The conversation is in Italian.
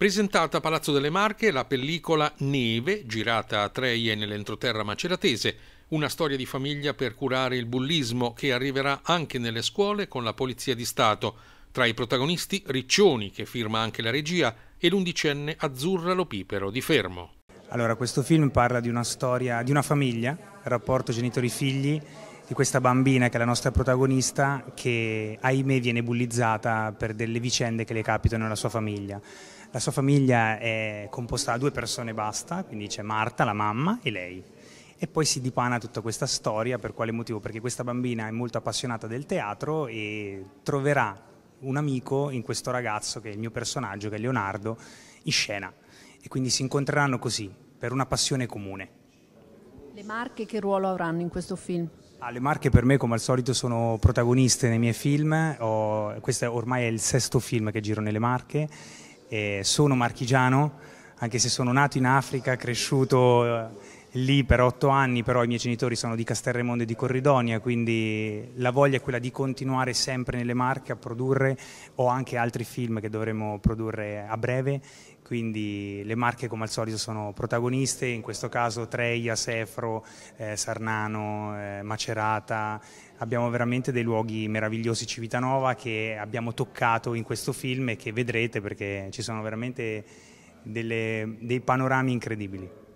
Presentata a Palazzo delle Marche la pellicola Neve, girata a Treie nell'entroterra maceratese, una storia di famiglia per curare il bullismo che arriverà anche nelle scuole con la Polizia di Stato. Tra i protagonisti Riccioni, che firma anche la regia, e l'undicenne Azzurra Lopipero di Fermo. Allora, questo film parla di una storia, di una famiglia, il rapporto genitori-figli, di questa bambina che è la nostra protagonista che ahimè viene bullizzata per delle vicende che le capitano nella sua famiglia. La sua famiglia è composta da due persone e basta, quindi c'è Marta, la mamma, e lei. E poi si dipana tutta questa storia, per quale motivo? Perché questa bambina è molto appassionata del teatro e troverà un amico in questo ragazzo che è il mio personaggio, che è Leonardo, in scena. E quindi si incontreranno così, per una passione comune. Le marche che ruolo avranno in questo film? Ah, le marche per me, come al solito, sono protagoniste nei miei film. Ho, questo ormai è il sesto film che giro nelle marche sono marchigiano, anche se sono nato in Africa, cresciuto eh, lì per otto anni, però i miei genitori sono di Castelremondo e di Corridonia, quindi la voglia è quella di continuare sempre nelle marche a produrre, ho anche altri film che dovremo produrre a breve, quindi le marche come al solito sono protagoniste, in questo caso Treia, Sefro, eh, Sarnano, eh, Macerata, abbiamo veramente dei luoghi meravigliosi Civitanova che abbiamo toccato in questo film e che vedrete perché ci sono veramente delle, dei panorami incredibili.